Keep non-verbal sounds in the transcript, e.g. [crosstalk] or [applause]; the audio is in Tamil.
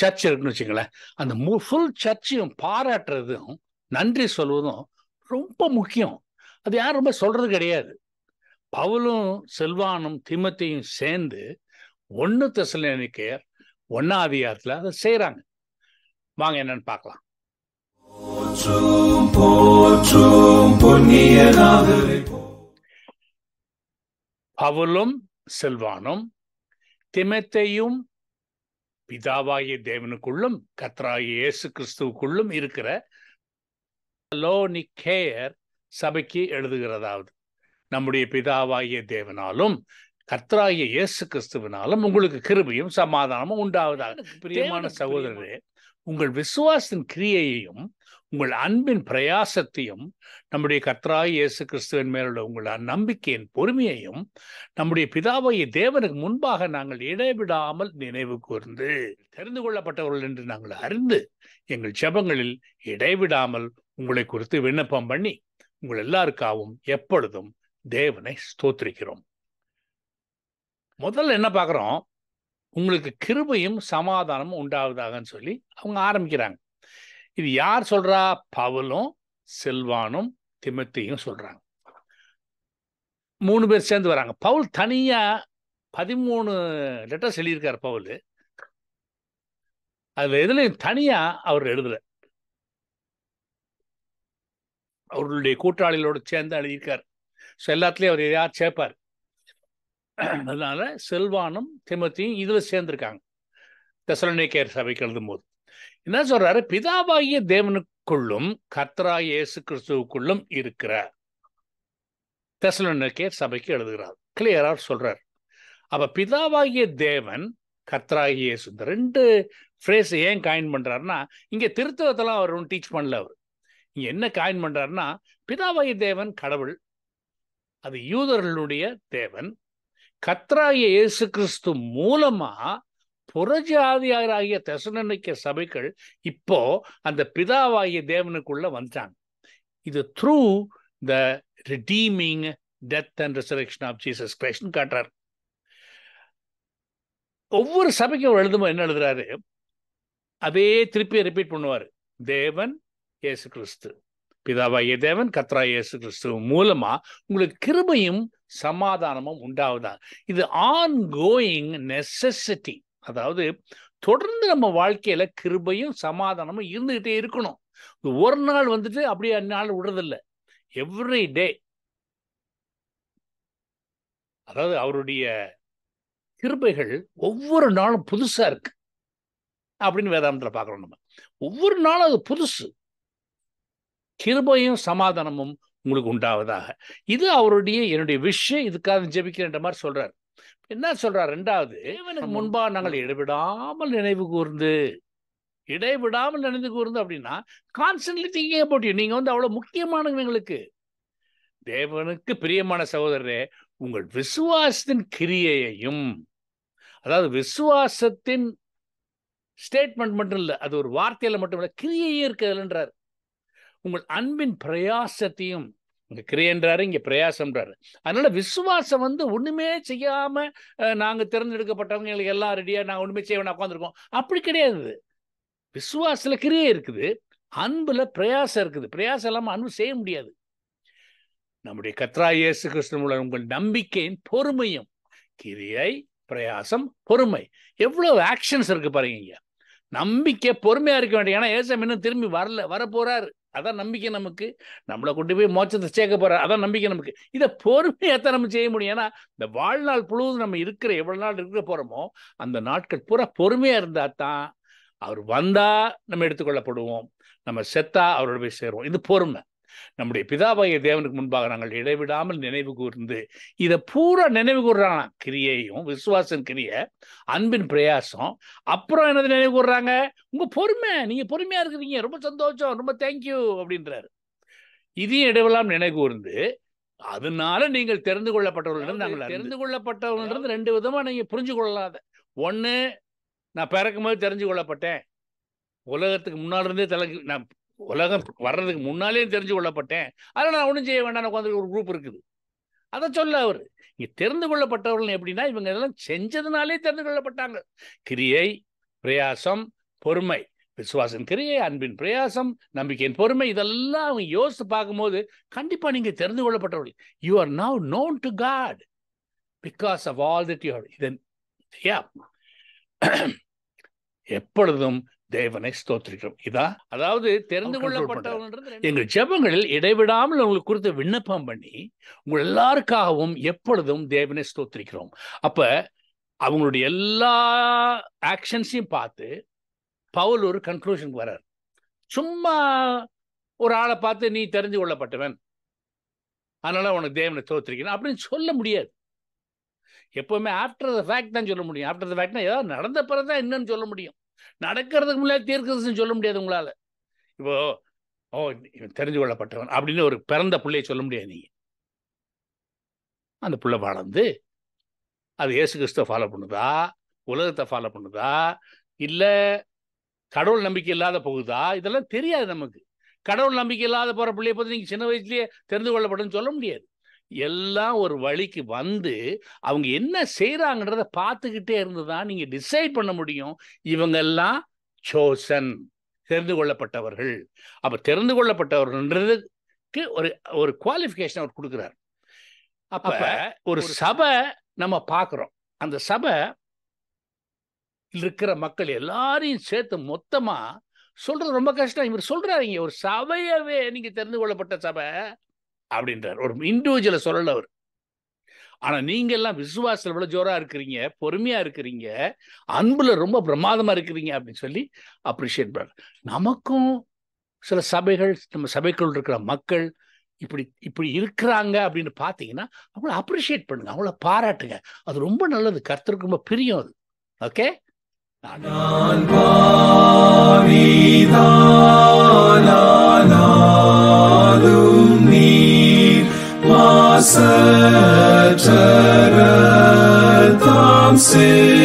சர்ச் இருக்குன்னு வச்சுங்களேன் அந்த ஃபுல் சர்ச்சையும் பாராட்டுறதும் நன்றி சொல்வதும் ரொம்ப முக்கியம் அது யாரும் ரொம்ப சொல்றது கிடையாது பவுலும் செல்வானும் திமத்தையும் சேர்ந்து ஒன்று தசில் நினைக்க ஒன்னாவியாரத்தில் அதை செய்கிறாங்க வாங்க என்னன்னு பார்க்கலாம் பவுலும் செல்வானும் திமத்தையும் பிதாவாகிய தேவனுக்குள்ளும் கத்ராகிய இயேசு கிறிஸ்துவுக்குள்ளும் இருக்கிற லோனிக்கேயர் சபைக்கு எழுதுகிறதாவது நம்முடைய பிதாவாகிய தேவனாலும் கத்ராகிய இயேசு கிறிஸ்துவினாலும் உங்களுக்கு கிருபியும் சமாதானமும் உண்டாவதாக பிரியமான சகோதரரே உங்கள் விசுவாசின் கிரியையையும் உங்கள் அன்பின் பிரயாசத்தையும் நம்முடைய கர்த்தராய் இயேசு கிறிஸ்துவின் மேலுள்ள உங்கள் நம்பிக்கையின் பொறுமையையும் நம்முடைய பிதாவைய தேவனுக்கு முன்பாக நாங்கள் இடைவிடாமல் நினைவு கூர்ந்து தெரிந்து கொள்ளப்பட்டவர்கள் என்று நாங்கள் அறிந்து எங்கள் ஜபங்களில் இடைவிடாமல் உங்களை குறித்து விண்ணப்பம் பண்ணி உங்கள் எல்லாருக்காகவும் எப்பொழுதும் தேவனை ஸ்தோத்திரிக்கிறோம் முதல்ல என்ன பார்க்குறோம் உங்களுக்கு கிருபையும் சமாதானமும் உண்டாகுதாகன்னு சொல்லி அவங்க ஆரம்பிக்கிறாங்க இது யார் சொல்றா பவலும் செல்வானும் திமத்தையும் சொல்றாங்க மூணு பேர் சேர்ந்து வராங்க பவுல் தனியா பதிமூணு லெட்டர்ஸ் எழுதியிருக்கார் பவுல் அதுல எதுலையும் தனியா அவர் எழுதல அவர்களுடைய கூட்டாளிகளோடு சேர்ந்து எழுதியிருக்கார் ஸோ எல்லாத்துலேயும் அவர் யார் சேர்ப்பார் அதனால செல்வானும் திமத்தியும் இதில் சேர்ந்திருக்காங்க தசலனிக்கேர் சபைக்கு எழுதும்போது என்ன சொல்றாரு பிதாவாகிய தேவனுக்குள்ளும் கத்ரா இயேசு கிறிஸ்துவுக்குள்ளும் இருக்கிறார் தசலனிக்கேர் சபைக்கு எழுதுகிறார் கிளியரா சொல்றார் அப்ப பிதாவாகிய தேவன் கத்ராகி இயேசு இந்த ரெண்டு ஃப்ரேஸ் ஏன் காயின் பண்றாருன்னா இங்க திருத்துவத்தெல்லாம் அவர் டீச் பண்ணல அவர் இங்க என்ன காயின் பண்றாருன்னா பிதாவாகிய தேவன் கடவுள் அது யூதர்களுடைய தேவன் கத்ராய இயேசு கிறிஸ்து மூலமா புறஜாதியாராகிய தசனிக்க சபைகள் இப்போ அந்த பிதாவாகிய தேவனுக்குள்ள வந்தாங்க இது through the redeeming death and resurrection of Jesus Christ காட்டுறாரு ஒவ்வொரு சபைக்கும் அவர் என்ன எழுதுறாரு அதே திருப்பி ரிப்பீட் பண்ணுவார் தேவன் இயேசு கிறிஸ்து பிதாவாகிய தேவன் கத்ரா இயேசு கிறிஸ்துவ மூலமா உங்களுக்கு கிருபையும் சமாதானமும் உண்டாவதாக இது ஆன் கோயிங் நெசசிட்டி அதாவது தொடர்ந்து நம்ம வாழ்க்கையில கிருபையும் சமாதானமும் இருந்துகிட்டே இருக்கணும் ஒரு நாள் வந்துட்டு அப்படியே அந்நாள் விடுறதில்லை எவ்ரி டே அதாவது அவருடைய கிருபைகள் ஒவ்வொரு நாளும் புதுசா இருக்கு அப்படின்னு வேதாந்தத்தில் பார்க்குறோம் நம்ம ஒவ்வொரு நாளும் அது புதுசு கிருபையும் சமாதானமும் உங்களுக்கு உண்டாவதாக இது அவருடைய என்னுடைய விஷயம் இதுக்காக ஜெபிக்கிறேன்ற மாதிரி சொல்றாரு என்ன சொல்றார் ரெண்டாவது இவனுக்கு முன்பா நாங்கள் இடைவிடாமல் நினைவு கூர்ந்து இடைவிடாமல் நினைவு கூர்ந்து அப்படின்னா கான்ஸ்டன்ட்லி திங்கிங் போட்டி நீங்க வந்து அவ்வளவு முக்கியமானவங்க எங்களுக்கு தேவனுக்கு பிரியமான சகோதரரே உங்கள் விசுவாசத்தின் கிரியையையும் அதாவது விசுவாசத்தின் ஸ்டேட்மெண்ட் மட்டும் இல்லை அது ஒரு வார்த்தையில மட்டும் இல்லை கிரியையே இருக்குதுன்றார் உங்கள் அன்பின் பிரயாசத்தையும் இங்க கிரியன்றாரு இங்க பிரயாசம்ன்றாரு அதனால விசுவாசம் வந்து ஒண்ணுமே செய்யாம நாங்க தேர்ந்தெடுக்கப்பட்டவங்க எங்களுக்கு எல்லாம் ரெடியா நாங்க ஒண்ணுமே செய்ய உட்காந்துருக்கோம் அப்படி கிடையாது விசுவாசத்துல கிரியை இருக்குது அன்புல பிரயாசம் இருக்குது பிரயாசம் இல்லாம அன்பு செய்ய முடியாது நம்முடைய கத்ரா இயேசு கிறிஸ்துவோட உங்கள் நம்பிக்கையின் பொறுமையும் கிரியை பிரயாசம் பொறுமை எவ்வளவு ஆக்ஷன்ஸ் இருக்கு பாருங்க நம்பிக்கை பொறுமையா இருக்க வேண்டிய ஏன்னா ஏசம் இன்னும் திரும்பி வரல வரப்போறாரு அதான் நம்பிக்கை நமக்கு நம்மளை கொண்டு போய் மோச்சத்தை சேர்க்க போகிறார் அதான் நம்பிக்கை நமக்கு இதை பொறுமையாக தான் நம்ம செய்ய முடியும் ஏன்னா இந்த வாழ்நாள் புழுவது நம்ம இருக்கிற எவ்வளோ நாள் இருக்கிற போகிறோமோ அந்த நாட்கள் பூரா பொறுமையாக இருந்தால் தான் அவர் வந்தால் நம்ம எடுத்துக்கொள்ளப்படுவோம் நம்ம செத்தா அவரோட போய் சேருவோம் இது பொறுமை நம்முடைய பிதாபாய தேவனுக்கு முன்பாக நாங்கள் இடைவிடாமல் நினைவு கூர்ந்து இதை பூரா நினைவு கூர்றாங்க கிரியையும் விசுவாசம் கிரிய அன்பின் பிரயாசம் அப்புறம் என்னது நினைவு கூர்றாங்க உங்க பொறுமை நீங்க பொறுமையா இருக்கிறீங்க ரொம்ப சந்தோஷம் ரொம்ப தேங்க்யூ அப்படின்றாரு இதையும் இடைவெளாம் நினைவு கூர்ந்து அதனால நீங்கள் தெரிந்து கொள்ளப்பட்டவர்கள் நாங்கள் தெரிந்து கொள்ளப்பட்டவர்கள் ரெண்டு விதமா நீங்க புரிஞ்சு கொள்ளலாத ஒண்ணு நான் பிறக்கும் போது தெரிஞ்சு கொள்ளப்பட்டேன் உலகத்துக்கு முன்னாடி இருந்தே தலை நான் உலகம் வர்றதுக்கு முன்னாலே தெரிஞ்சு கொள்ளப்பட்டேன் அதில் நான் ஒன்றும் செய்ய வேண்டாம் உட்காந்து ஒரு குரூப் இருக்குது அதை சொல்ல அவர் இங்கே தெரிந்து கொள்ளப்பட்டவர்கள் எப்படின்னா இவங்க இதெல்லாம் செஞ்சதுனாலே தெரிந்து கொள்ளப்பட்டாங்க கிரியை பிரயாசம் பொறுமை விசுவாசம் கிரியை அன்பின் பிரயாசம் நம்பிக்கையின் பொறுமை இதெல்லாம் அவங்க யோசித்து பார்க்கும்போது கண்டிப்பாக நீங்கள் தெரிந்து கொள்ளப்பட்டவர்கள் you are now known to God because of all that you இதன் [clears throat] எப்பொழுதும் தேவனை ஸ்தோத்திரிக்கிறோம் இதா அதாவது தெரிந்து கொள்ளப்பட்டவர்கள் எங்கள் ஜெபங்களில் இடைவிடாமல் உங்களுக்கு கொடுத்த விண்ணப்பம் பண்ணி உங்கள் எல்லாருக்காகவும் எப்பொழுதும் தேவனை ஸ்தோத்திரிக்கிறோம் அப்ப அவங்களுடைய எல்லா ஆக்ஷன்ஸையும் பார்த்து பவுல் ஒரு கன்க்ளூஷனுக்கு வர்றார் சும்மா ஒரு ஆளை பார்த்து நீ தெரிஞ்சு கொள்ளப்பட்டவன் அதனால உனக்கு தேவனை தோத்திருக்கணும் அப்படின்னு சொல்ல முடியாது எப்பவுமே ஆஃப்டர் த ஃபேக்ட் தான் சொல்ல முடியும் ஆஃப்டர் த ஃபேக்ட்னா ஏதாவது நடந்த பிறகு தான் என்னன்னு சொல்ல முடியும் நடக்கிறதுக்கு முன்னாடி தீர்க்கதரிசனம் சொல்ல முடியாது உங்களால் இப்போ ஓ இவன் தெரிஞ்சு கொள்ளப்பட்டவன் அப்படின்னு ஒரு பிறந்த பிள்ளையை சொல்ல முடியாது நீங்கள் அந்த பிள்ளை வளர்ந்து அது இயேசு கிறிஸ்துவ ஃபாலோ பண்ணுதா உலகத்தை ஃபாலோ பண்ணுதா இல்லை கடவுள் நம்பிக்கை இல்லாத போகுதா இதெல்லாம் தெரியாது நமக்கு கடவுள் நம்பிக்கை இல்லாத போகிற பிள்ளைய பற்றி நீங்கள் சின்ன வயசுலேயே தெரிந்து கொள்ளப்படும் சொல்ல முடியாது எல்லாம் ஒரு வழிக்கு வந்து அவங்க என்ன செய்யறாங்கன்றத பார்த்துக்கிட்டே இருந்துதான் நீங்க டிசைட் பண்ண முடியும் இவங்கெல்லாம் சோசன் தெரிந்து கொள்ளப்பட்டவர்கள் அப்போ தெரிந்து கொள்ளப்பட்டவர்கள்ன்றதுக்கு ஒரு ஒரு குவாலிஃபிகேஷன் அவர் கொடுக்குறார் அப்ப ஒரு சபை நம்ம பார்க்குறோம் அந்த சபை இருக்கிற மக்கள் எல்லாரையும் சேர்த்து மொத்தமா சொல்றது ரொம்ப கஷ்டம் இவர் சொல்றாரு ஒரு சபையவே நீங்க தெரிந்து கொள்ளப்பட்ட சபை அப்படின்றார் ஒரு இண்டிவிஜுவல சொல்லல அவர் ஆனா நீங்க எல்லாம் விசுவாசத்துல எவ்வளவு ஜோரா இருக்கிறீங்க பொறுமையா இருக்கிறீங்க அன்புல ரொம்ப பிரமாதமா இருக்கிறீங்க அப்படின்னு சொல்லி அப்ரிஷியேட் பண்ற நமக்கும் சில சபைகள் நம்ம சபைக்குள் இருக்கிற மக்கள் இப்படி இப்படி இருக்கிறாங்க அப்படின்னு பார்த்தீங்கன்னா அவங்கள அப்ரிஷியேட் பண்ணுங்க அவங்கள பாராட்டுங்க அது ரொம்ப நல்லது கருத்துருக்கு ரொம்ப பிரியம் அது ஓகே நான் você.